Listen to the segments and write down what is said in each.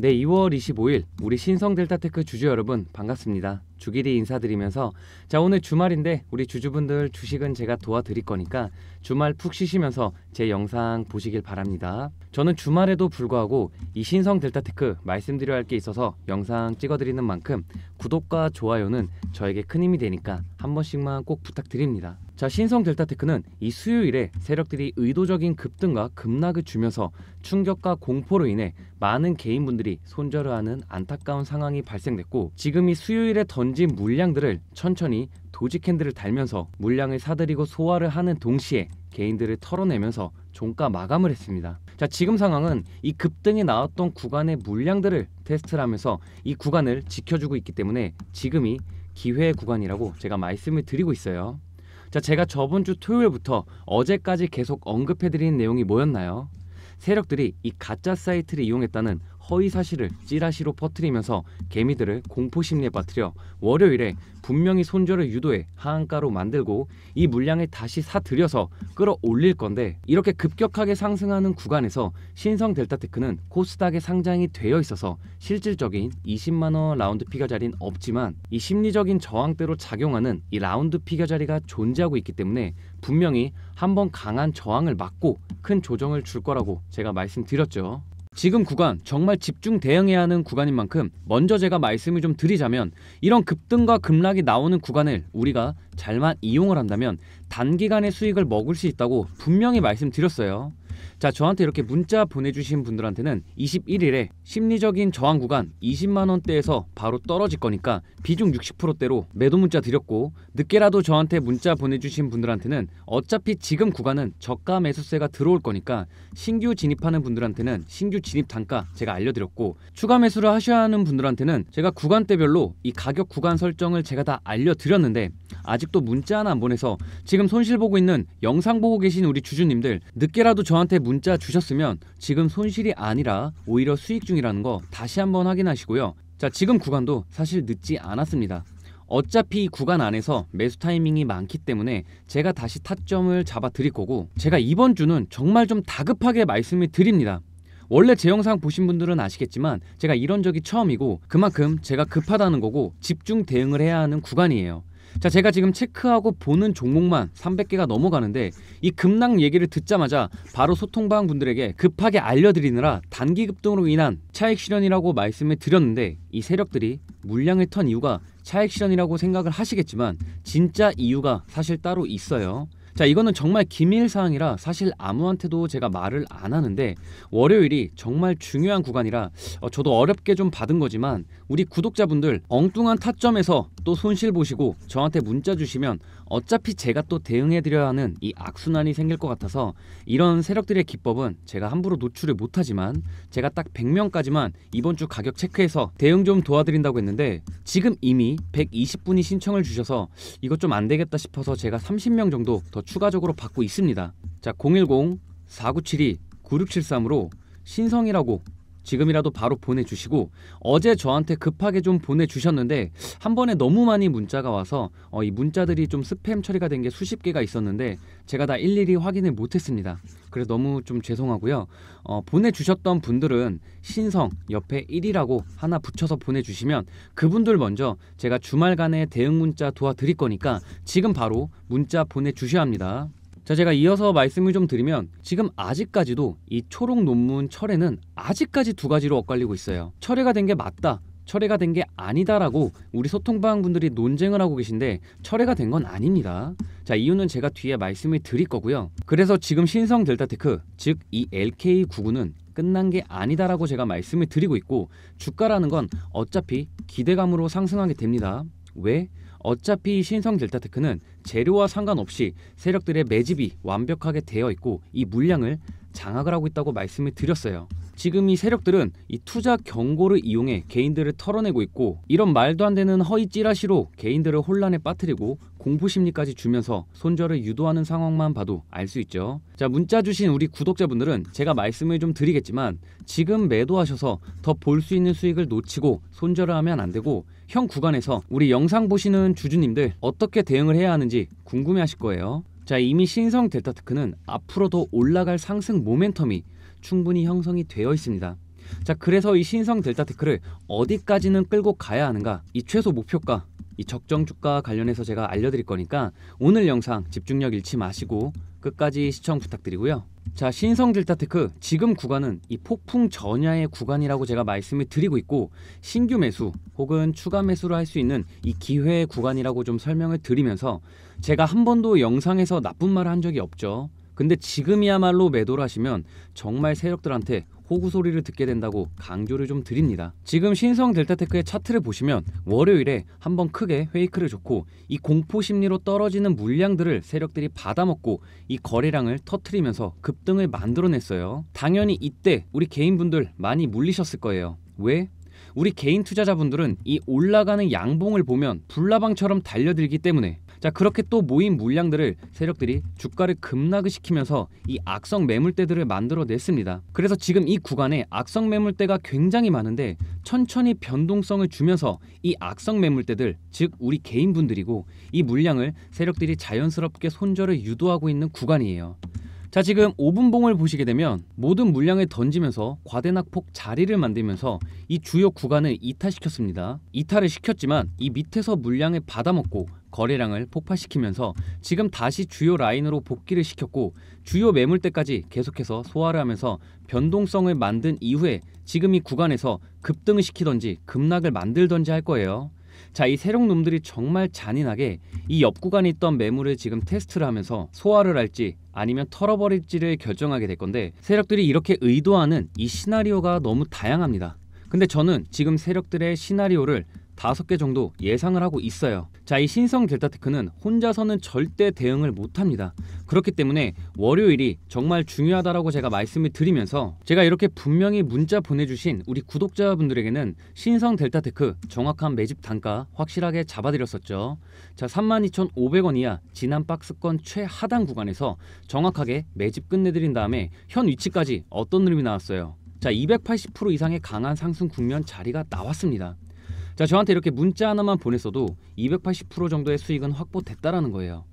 네, 2월 25일 우리 신성 델타테크 주주 여러분 반갑습니다. 주길이 인사드리면서 자 오늘 주말인데 우리 주주분들 주식은 제가 도와드릴 거니까 주말 푹 쉬시면서 제 영상 보시길 바랍니다. 저는 주말에도 불구하고 이 신성 델타테크 말씀드려야 할 게 있어서 영상 찍어드리는 만큼 구독과 좋아요는 저에게 큰 힘이 되니까 한 번씩만 꼭 부탁드립니다. 자, 신성 델타테크는 이 수요일에 세력들이 의도적인 급등과 급락을 주면서 충격과 공포로 인해 많은 개인분들이 손절을 하는 안타까운 상황이 발생됐고 지금 이 수요일에 던진 물량들을 천천히 도지 캔들을 달면서 물량을 사들이고 소화를 하는 동시에 개인들을 털어내면서 종가 마감을 했습니다. 자, 지금 상황은 이 급등이 나왔던 구간의 물량들을 테스트를 하면서 이 구간을 지켜주고 있기 때문에 지금이 기회의 구간이라고 제가 말씀을 드리고 있어요. 자, 제가 저번 주 토요일부터 어제까지 계속 언급해드린 내용이 뭐였나요? 세력들이 이 가짜 사이트를 이용했다는 허위 사실을 찌라시로 퍼뜨리면서 개미들을 공포 심리에 빠뜨려 월요일에 분명히 손절을 유도해 하한가로 만들고 이 물량을 다시 사들여서 끌어올릴 건데 이렇게 급격하게 상승하는 구간에서 신성 델타테크는 코스닥에 상장이 되어 있어서 실질적인 20만원 라운드 피겨 자리는 없지만 이 심리적인 저항대로 작용하는 이 라운드 피겨 자리가 존재하고 있기 때문에 분명히 한번 강한 저항을 맞고 큰 조정을 줄 거라고 제가 말씀드렸죠. 지금 구간 정말 집중 대응해야 하는 구간인 만큼 먼저 제가 말씀을 좀 드리자면 이런 급등과 급락이 나오는 구간을 우리가 잘만 이용을 한다면 단기간의 수익을 먹을 수 있다고 분명히 말씀드렸어요. 자, 저한테 이렇게 문자 보내주신 분들한테는 21일에 심리적인 저항 구간 20만 원대에서 바로 떨어질 거니까 비중 60%대로 매도 문자 드렸고 늦게라도 저한테 문자 보내주신 분들한테는 어차피 지금 구간은 저가 매수세가 들어올 거니까 신규 진입하는 분들한테는 신규 진입 단가 제가 알려드렸고 추가 매수를 하셔야 하는 분들한테는 제가 구간대별로 이 가격 구간 설정을 제가 다 알려드렸는데 아직도 문자 하나 안 보내서 지금 손실 보고 있는 영상 보고 계신 우리 주주님들 늦게라도 저한테 문자 주셨으면 지금 손실이 아니라 오히려 수익 중이라는 거 다시 한번 확인하시고요. 자, 지금 구간도 사실 늦지 않았습니다. 어차피 이 구간 안에서 매수 타이밍이 많기 때문에 제가 다시 타점을 잡아 드릴 거고 제가 이번 주는 정말 좀 다급하게 말씀을 드립니다. 원래 제 영상 보신 분들은 아시겠지만 제가 이런 적이 처음이고 그만큼 제가 급하다는 거고 집중 대응을 해야 하는 구간이에요. 자, 제가 지금 체크하고 보는 종목만 300개가 넘어가는데 이 급락 얘기를 듣자마자 바로 소통방 분들에게 급하게 알려드리느라 단기 급등으로 인한 차익 실현이라고 말씀을 드렸는데 이 세력들이 물량을 턴 이유가 차익 실현이라고 생각을 하시겠지만 진짜 이유가 사실 따로 있어요. 자 이거는 정말 기밀사항이라 사실 아무한테도 제가 말을 안 하는데 월요일이 정말 중요한 구간이라 어, 저도 어렵게 좀 받은 거지만 우리 구독자분들 엉뚱한 타점에서 또 손실 보시고 저한테 문자 주시면 어차피 제가 또 대응해드려야 하는 이 악순환이 생길 것 같아서 이런 세력들의 기법은 제가 함부로 노출을 못하지만 제가 딱 100명까지만 이번 주 가격 체크해서 대응 좀 도와드린다고 했는데 지금 이미 120분이 신청을 주셔서 이것 좀 안되겠다 싶어서 제가 30명 정도 더 추가적으로 받고 있습니다. 자, 010-4972-9673으로 신성이라고 지금이라도 바로 보내주시고 어제 저한테 급하게 좀 보내주셨는데 한 번에 너무 많이 문자가 와서 어, 이 문자들이 좀 스팸 처리가 된 게 수십 개가 있었는데 제가 다 일일이 확인을 못했습니다. 그래서 너무 좀 죄송하고요. 어, 보내주셨던 분들은 신성 옆에 1이라고 하나 붙여서 보내주시면 그분들 먼저 제가 주말간에 대응 문자 도와드릴 거니까 지금 바로 문자 보내주셔야 합니다. 자, 제가 이어서 말씀을 좀 드리면 지금 아직까지도 이 초록 논문 철회는 아직까지 두 가지로 엇갈리고 있어요. 철회가 된 게 맞다. 철회가 된 게 아니다라고 우리 소통방 분들이 논쟁을 하고 계신데 철회가 된 건 아닙니다. 자 이유는 제가 뒤에 말씀을 드릴 거고요. 그래서 지금 신성 델타테크 즉 이 LK99는 끝난 게 아니다라고 제가 말씀을 드리고 있고 주가라는 건 어차피 기대감으로 상승하게 됩니다. 왜? 어차피 신성 델타테크는 재료와 상관없이 세력들의 매집이 완벽하게 되어 있고 이 물량을 장악을 하고 있다고 말씀을 드렸어요. 지금 이 세력들은 이 투자 경고를 이용해 개인들을 털어내고 있고 이런 말도 안 되는 허위 찌라시로 개인들을 혼란에 빠뜨리고 공포심리까지 주면서 손절을 유도하는 상황만 봐도 알 수 있죠. 자, 문자 주신 우리 구독자분들은 제가 말씀을 좀 드리겠지만 지금 매도하셔서 더 볼 수 있는 수익을 놓치고 손절을 하면 안 되고 현 구간에서 우리 영상 보시는 주주님들 어떻게 대응을 해야 하는지 궁금해 하실 거예요. 자 이미 신성 델타테크는 앞으로 더 올라갈 상승 모멘텀이 충분히 형성이 되어 있습니다. 자 그래서 이 신성 델타테크를 어디까지는 끌고 가야 하는가 이 최소 목표가 이 적정 주가 관련해서 제가 알려드릴 거니까 오늘 영상 집중력 잃지 마시고 끝까지 시청 부탁드리고요. 자 신성 딜타테크 지금 구간은 이 폭풍 전야의 구간이라고 제가 말씀을 드리고 있고 신규 매수 혹은 추가 매수를 할 수 있는 이 기회의 구간이라고 좀 설명을 드리면서 제가 한 번도 영상에서 나쁜 말을 한 적이 없죠 근데 지금이야말로 매도를 하시면 정말 세력들한테 호구 소리를 듣게 된다고 강조를 좀 드립니다. 지금 신성 델타테크의 차트를 보시면 월요일에 한번 크게 페이크를 줬고 이 공포 심리로 떨어지는 물량들을 세력들이 받아먹고 이 거래량을 터트리면서 급등을 만들어냈어요. 당연히 이때 우리 개인분들 많이 물리셨을 거예요. 왜? 우리 개인 투자자분들은 이 올라가는 양봉을 보면 불나방처럼 달려들기 때문에 자 그렇게 또 모인 물량들을 세력들이 주가를 급락을 시키면서 이 악성 매물대들을 만들어냈습니다. 그래서 지금 이 구간에 악성 매물대가 굉장히 많은데 천천히 변동성을 주면서 이 악성 매물대들 즉 우리 개인분들이고 이 물량을 세력들이 자연스럽게 손절을 유도하고 있는 구간이에요. 자 지금 5분봉을 보시게 되면 모든 물량을 던지면서 과대낙폭 자리를 만들면서 이 주요 구간을 이탈시켰습니다. 이탈을 시켰지만 이 밑에서 물량을 받아먹고 거래량을 폭발시키면서 지금 다시 주요 라인으로 복귀를 시켰고 주요 매물대까지 계속해서 소화를 하면서 변동성을 만든 이후에 지금 이 구간에서 급등을 시키던지 급락을 만들던지 할 거예요. 자, 이 세력놈들이 정말 잔인하게 이옆 구간에 있던 매물을 지금 테스트를 하면서 소화를 할지 아니면 털어버릴지를 결정하게 될 건데 세력들이 이렇게 의도하는 이 시나리오가 너무 다양합니다. 근데 저는 지금 세력들의 시나리오를 다섯 개 정도 예상을 하고 있어요. 자, 이 신성 델타테크는 혼자서는 절대 대응을 못합니다. 그렇기 때문에 월요일이 정말 중요하다라고 제가 말씀을 드리면서 제가 이렇게 분명히 문자 보내주신 우리 구독자분들에게는 신성 델타테크 정확한 매집 단가 확실하게 잡아드렸었죠. 자, 32,500원 이하 지난 박스권 최하단 구간에서 정확하게 매집 끝내드린 다음에 현 위치까지 어떤 흐름이 나왔어요. 자, 280% 이상의 강한 상승 국면 자리가 나왔습니다. 자 저한테 이렇게 문자 하나만 보냈어도 280% 정도의 수익은 확보됐다라는 거예요.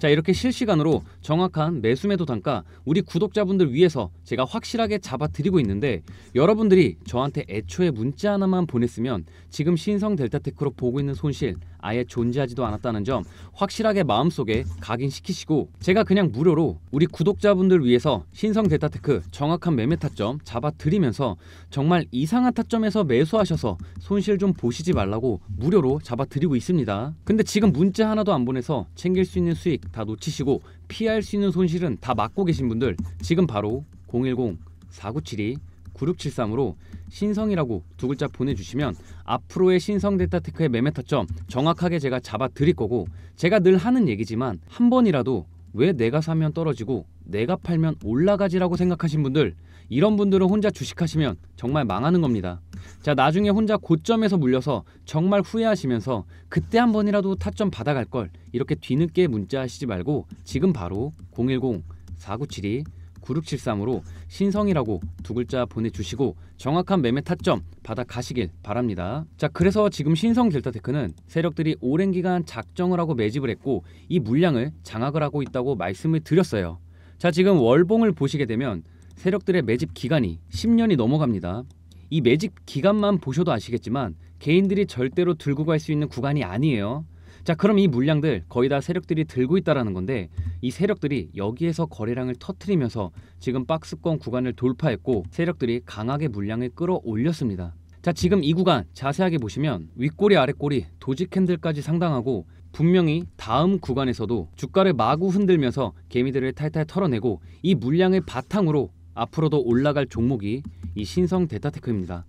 자 이렇게 실시간으로 정확한 매수매도 단가 우리 구독자분들 위해서 제가 확실하게 잡아드리고 있는데 여러분들이 저한테 애초에 문자 하나만 보냈으면 지금 신성 델타테크로 보고 있는 손실 아예 존재하지도 않았다는 점 확실하게 마음속에 각인시키시고 제가 그냥 무료로 우리 구독자분들 위해서 신성 델타테크 정확한 매매 타점 잡아드리면서 정말 이상한 타점에서 매수하셔서 손실 좀 보시지 말라고 무료로 잡아드리고 있습니다 근데 지금 문자 하나도 안 보내서 챙길 수 있는 수익 다 놓치시고 피할 수 있는 손실은 다 막고 계신 분들 지금 바로 010-4972-9673으로 신성이라고 두 글자 보내주시면 앞으로의 신성 데이터테크의 매매 터점 정확하게 제가 잡아 드릴 거고 제가 늘 하는 얘기지만 한 번이라도 왜 내가 사면 떨어지고 내가 팔면 올라가지라고 생각하신 분들 이런 분들은 혼자 주식하시면 정말 망하는 겁니다. 자, 나중에 혼자 고점에서 물려서 정말 후회하시면서 그때 한 번이라도 타점 받아갈 걸 이렇게 뒤늦게 문자하시지 말고 지금 바로 010-4972-9673으로 신성이라고 두 글자 보내주시고 정확한 매매 타점 받아가시길 바랍니다. 자, 그래서 지금 신성 델타테크는 세력들이 오랜 기간 작정을 하고 매집을 했고 이 물량을 장악을 하고 있다고 말씀을 드렸어요. 자, 지금 월봉을 보시게 되면 세력들의 매집 기간이 10년이 넘어갑니다. 이 매집 기간만 보셔도 아시겠지만 개인들이 절대로 들고 갈 수 있는 구간이 아니에요. 자, 그럼 이 물량들 거의 다 세력들이 들고 있다라는 건데 이 세력들이 여기에서 거래량을 터트리면서 지금 박스권 구간을 돌파했고 세력들이 강하게 물량을 끌어올렸습니다. 자, 지금 이 구간 자세하게 보시면 윗꼬리 아랫꼬리 도지 캔들까지 상당하고 분명히 다음 구간에서도 주가를 마구 흔들면서 개미들을 탈탈 털어내고 이 물량을 바탕으로 앞으로도 올라갈 종목이 이 신성 델타테크입니다.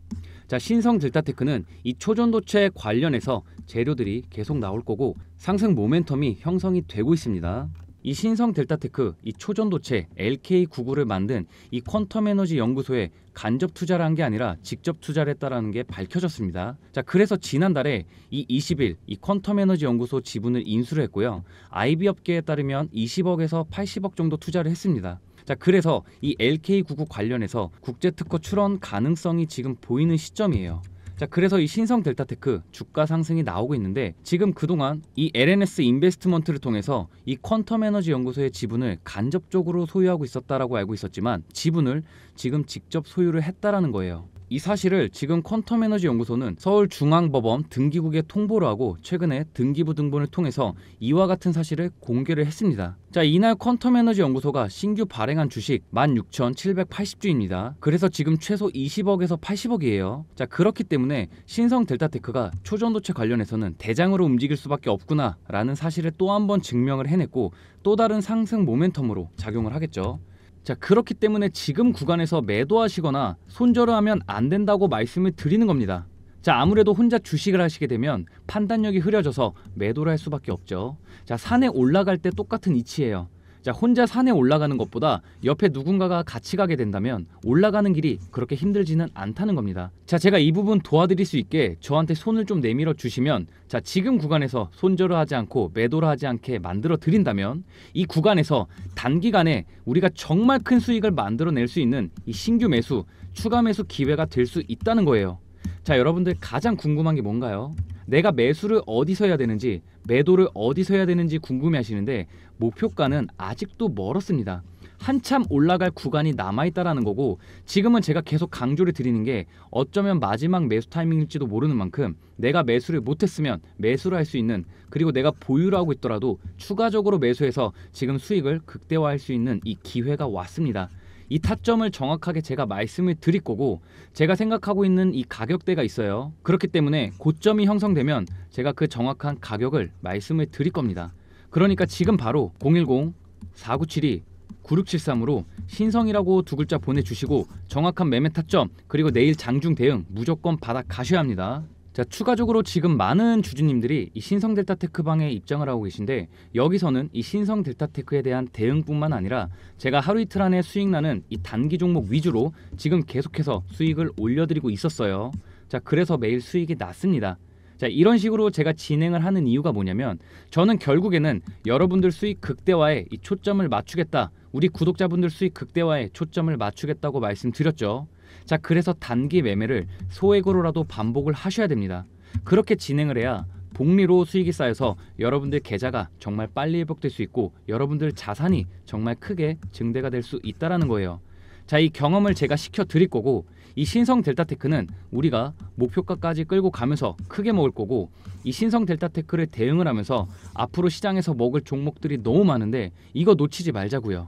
자, 신성 델타테크는 이 초전도체 관련해서 재료들이 계속 나올 거고 상승 모멘텀이 형성이 되고 있습니다. 이 신성 델타테크 이 초전도체 LK99를 만든 이 퀀텀 에너지 연구소에 간접 투자를 한 게 아니라 직접 투자를 했다라는 게 밝혀졌습니다. 자, 그래서 지난달에 이 20일 이 퀀텀 에너지 연구소 지분을 인수를 했고요. IB 업계에 따르면 20억에서 80억 정도 투자를 했습니다. 자, 그래서 이 LK99 관련해서 국제 특허 출원 가능성이 지금 보이는 시점이에요. 자, 그래서 이 신성 델타테크 주가 상승이 나오고 있는데 지금 그동안 이 LNS 인베스트먼트를 통해서 이 퀀텀 에너지 연구소의 지분을 간접적으로 소유하고 있었다라고 알고 있었지만 지분을 지금 직접 소유를 했다라는 거예요. 이 사실을 지금 퀀텀 에너지 연구소는 서울중앙법원 등기국에 통보를 하고 최근에 등기부 등본을 통해서 이와 같은 사실을 공개를 했습니다. 자, 이날 퀀텀 에너지 연구소가 신규 발행한 주식 16,780주입니다. 그래서 지금 최소 20억에서 80억이에요. 자, 그렇기 때문에 신성 델타테크가 초전도체 관련해서는 대장으로 움직일 수밖에 없구나라는 사실을 또 한 번 증명을 해냈고 또 다른 상승 모멘텀으로 작용을 하겠죠. 자, 그렇기 때문에 지금 구간에서 매도하시거나 손절을 하면 안 된다고 말씀을 드리는 겁니다. 자, 아무래도 혼자 주식을 하시게 되면 판단력이 흐려져서 매도를 할 수밖에 없죠. 자, 산에 올라갈 때 똑같은 이치예요. 자, 혼자 산에 올라가는 것보다 옆에 누군가가 같이 가게 된다면 올라가는 길이 그렇게 힘들지는 않다는 겁니다. 자, 제가 이 부분 도와드릴 수 있게 저한테 손을 좀 내밀어 주시면 자, 지금 구간에서 손절을 하지 않고 매도를 하지 않게 만들어 드린다면 이 구간에서 단기간에 우리가 정말 큰 수익을 만들어 낼 수 있는 이 신규 매수, 추가 매수 기회가 될 수 있다는 거예요. 자, 여러분들 가장 궁금한 게 뭔가요? 내가 매수를 어디서 해야 되는지 매도를 어디서 해야 되는지 궁금해 하시는데 목표가는 아직도 멀었습니다. 한참 올라갈 구간이 남아있다라는 거고 지금은 제가 계속 강조를 드리는 게 어쩌면 마지막 매수 타이밍일지도 모르는 만큼 내가 매수를 못했으면 매수를 할 수 있는 그리고 내가 보유를 하고 있더라도 추가적으로 매수해서 지금 수익을 극대화할 수 있는 이 기회가 왔습니다. 이 타점을 정확하게 제가 말씀을 드릴 거고 제가 생각하고 있는 이 가격대가 있어요. 그렇기 때문에 고점이 형성되면 제가 그 정확한 가격을 말씀을 드릴 겁니다. 그러니까 지금 바로 010-4972-9673으로 신성이라고 두 글자 보내주시고 정확한 매매 타점 그리고 내일 장중 대응 무조건 받아 가셔야 합니다. 자, 추가적으로 지금 많은 주주님들이 이 신성 델타테크방에 입장을 하고 계신데 여기서는 이 신성 델타테크에 대한 대응뿐만 아니라 제가 하루 이틀 안에 수익 나는 이 단기 종목 위주로 지금 계속해서 수익을 올려드리고 있었어요. 자, 그래서 매일 수익이 났습니다. 자, 이런 식으로 제가 진행을 하는 이유가 뭐냐면 저는 결국에는 여러분들 수익 극대화에 이 초점을 맞추겠다. 우리 구독자분들 수익 극대화에 초점을 맞추겠다고 말씀드렸죠. 자, 그래서 단기 매매를 소액으로라도 반복을 하셔야 됩니다. 그렇게 진행을 해야 복리로 수익이 쌓여서 여러분들 계좌가 정말 빨리 회복될 수 있고 여러분들 자산이 정말 크게 증대가 될 수 있다라는 거예요. 자, 이 경험을 제가 시켜 드릴 거고 이 신성 델타테크는 우리가 목표가까지 끌고 가면서 크게 먹을 거고 이 신성 델타테크를 대응을 하면서 앞으로 시장에서 먹을 종목들이 너무 많은데 이거 놓치지 말자고요.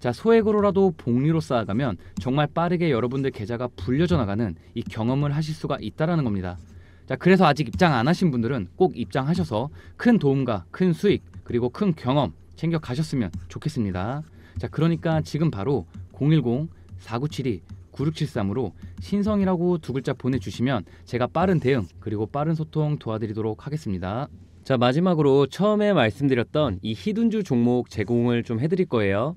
자, 소액으로라도 복리로 쌓아가면 정말 빠르게 여러분들 계좌가 불려져 나가는 이 경험을 하실 수가 있다라는 겁니다. 자, 그래서 아직 입장 안 하신 분들은 꼭 입장하셔서 큰 도움과 큰 수익 그리고 큰 경험 챙겨 가셨으면 좋겠습니다. 자, 그러니까 지금 바로 010-4972-9673으로 신성이라고 두 글자 보내주시면 제가 빠른 대응 그리고 빠른 소통 도와드리도록 하겠습니다. 자, 마지막으로 처음에 말씀드렸던 이 히든주 종목 제공을 좀 해드릴 거예요.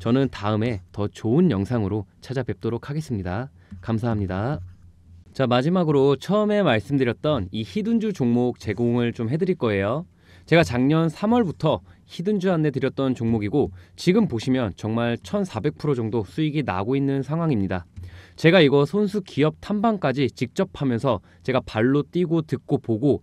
저는 다음에 더 좋은 영상으로 찾아뵙도록 하겠습니다. 감사합니다. 자 마지막으로 처음에 말씀드렸던 이 히든주 종목 제공을 좀 해드릴 거예요. 제가 작년 3월부터 히든주 안내 드렸던 종목이고 지금 보시면 정말 1,400% 정도 수익이 나고 있는 상황입니다. 제가 이거 손수 기업 탐방까지 직접 하면서 제가 발로 뛰고 듣고 보고